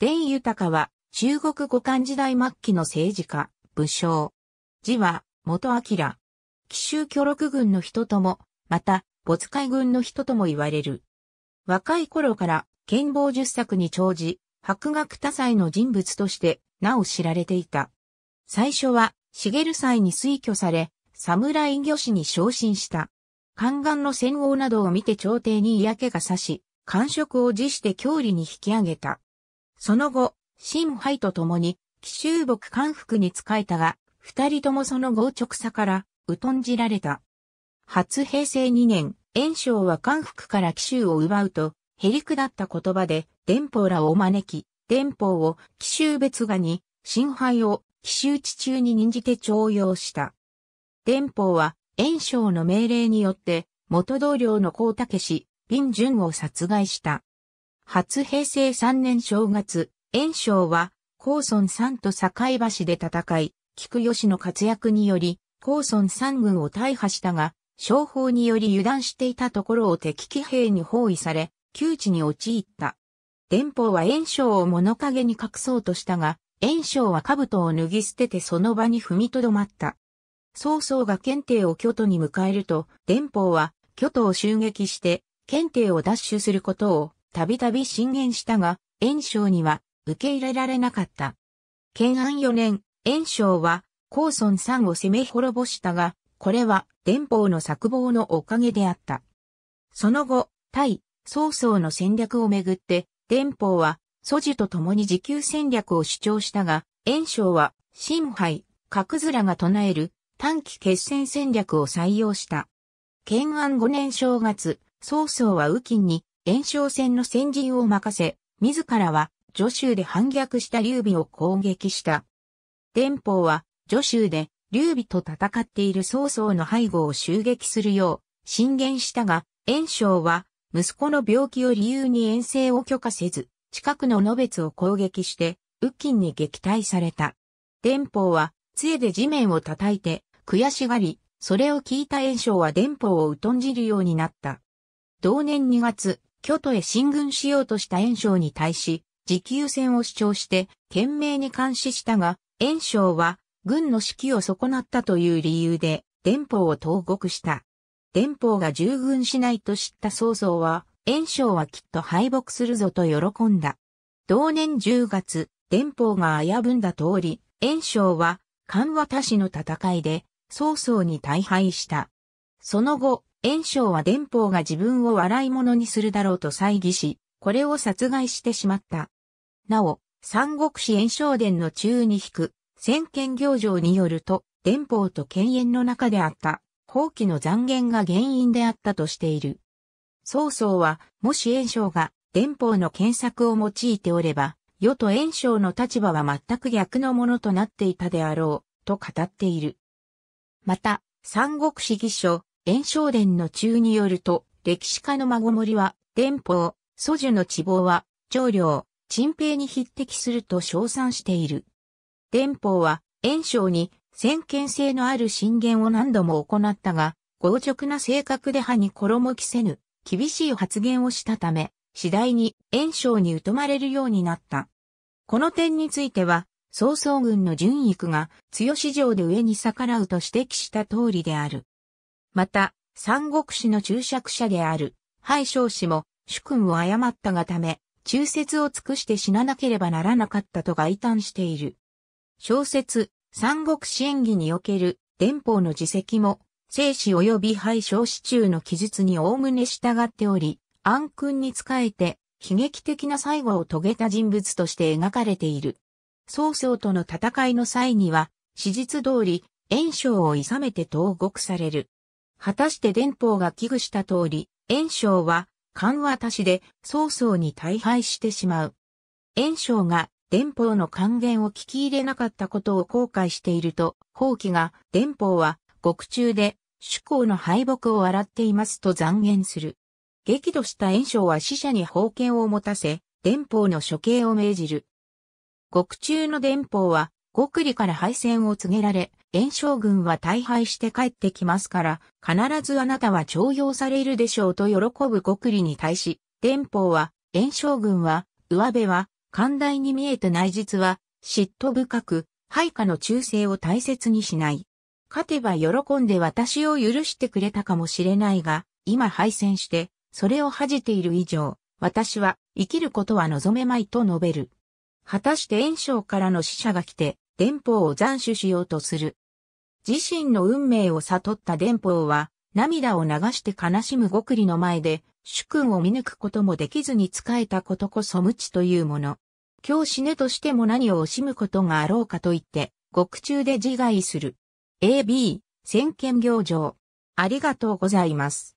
伝豊は、中国五漢時代末期の政治家、武将。字は、元明。奇襲巨録軍の人とも、また、没海軍の人とも言われる。若い頃から、剣謀十作に長じ、博学多才の人物として、なお知られていた。最初は、茂る際に推挙され、侍御師に昇進した。宦官の戦王などを見て朝廷に嫌気がさし、官職を辞して郷里に引き上げた。その後、新ハと共に、奇襲牧官服に仕えたが、二人ともその豪直さから、疎んじられた。初平成2年、炎章は官服から奇襲を奪うと、へりくだった言葉で、伝法らを招き、伝法を奇襲別画に、新敗を奇襲地中に任じて徴用した。伝法は、炎章の命令によって、元同僚の高武氏、林順を殺害した。初平成3年正月、炎章は、高村三と境橋で戦い、菊吉の活躍により、高村三軍を大破したが、商法により油断していたところを敵騎兵に包囲され、窮地に陥った。伝法は炎章を物陰に隠そうとしたが、炎章は兜を脱ぎ捨ててその場に踏みとどまった。曹操が検定を巨都に迎えると、伝法は巨都を襲撃して、検定を奪取することをたびたび進言したが、炎章には受け入れられなかった。建安4年、炎章は、高孫んを攻め滅ぼしたが、これは、伝法の策謀のおかげであった。その後、対、曹操の戦略をめぐって、伝法は、祖父と共に自給戦略を主張したが、炎章は、新配、角面が唱える、短期決戦戦略を採用した。建安5年正月、曹操は右近に、炎章戦の先陣を任せ、自らは、助州で反逆した劉備を攻撃した。伝法は、助州で、劉備と戦っている曹操の背後を襲撃するよう、進言したが、炎章は、息子の病気を理由に遠征を許可せず、近くの野別を攻撃して、右金に撃退された。伝法は、杖で地面を叩いて、悔しがり、それを聞いた炎章は伝法を疎んじるようになった。同年2月、京都へ進軍しようとした炎章に対し、持久戦を主張して、懸命に監視したが、炎章は、軍の指揮を損なったという理由で、伝法を投獄した。伝法が従軍しないと知った曹操は、炎章はきっと敗北するぞと喜んだ。同年10月、伝法が危ぶんだ通り、炎章は、関和多氏の戦いで、曹操に大敗した。その後、炎章は伝法が自分を笑い者にするだろうと猜疑し、これを殺害してしまった。なお、三国志炎章伝の中に引く、先見行状によると、伝法と犬猿の中であった、放棄の残言が原因であったとしている。曹操は、もし炎章が伝法の検索を用いておれば、世と炎章の立場は全く逆のものとなっていたであろう、と語っている。また、三国志義書、炎章伝の中によると、歴史家の孫森は、伝法、祖樹の地望は、長領、陳平に匹敵すると称賛している。伝法は、炎章に、先見性のある進言を何度も行ったが、強直な性格で歯に衣着せぬ、厳しい発言をしたため、次第に炎章に疎まれるようになった。この点については、曹操軍の順育が、強市場で上に逆らうと指摘した通りである。また、三国志の注釈者である、敗将氏も、主君を誤ったがため、忠説を尽くして死ななければならなかったと外嘆している。小説、三国志演義における、伝法の自責も、生死及び敗将死中の記述に概ね従っており、暗君に仕えて、悲劇的な最後を遂げた人物として描かれている。曹操との戦いの際には、史実通り、炎章をいさめて投獄される。果たして伝法が危惧した通り、炎章は、緩和足しで、早々に大敗してしまう。炎章が、伝法の還元を聞き入れなかったことを後悔していると、後期が、伝法は、獄中で、主公の敗北を洗っていますと残言する。激怒した炎章は死者に宝剣を持たせ、伝法の処刑を命じる。獄中の伝法は、極利から敗戦を告げられ、炎症軍は大敗して帰ってきますから、必ずあなたは徴用されるでしょうと喜ぶ国利に対し、伝法は、炎症軍は、上辺は、寛大に見えて内実は、嫉妬深く、配下の忠誠を大切にしない。勝てば喜んで私を許してくれたかもしれないが、今敗戦して、それを恥じている以上、私は生きることは望めまいと述べる。果たして炎症からの死者が来て、伝法を斬首しようとする。自身の運命を悟った伝法は、涙を流して悲しむ極利の前で、主君を見抜くこともできずに仕えたことこそ無知というもの。今日死ねとしても何を惜しむことがあろうかと言って、獄中で自害する。AB、先見行状。ありがとうございます。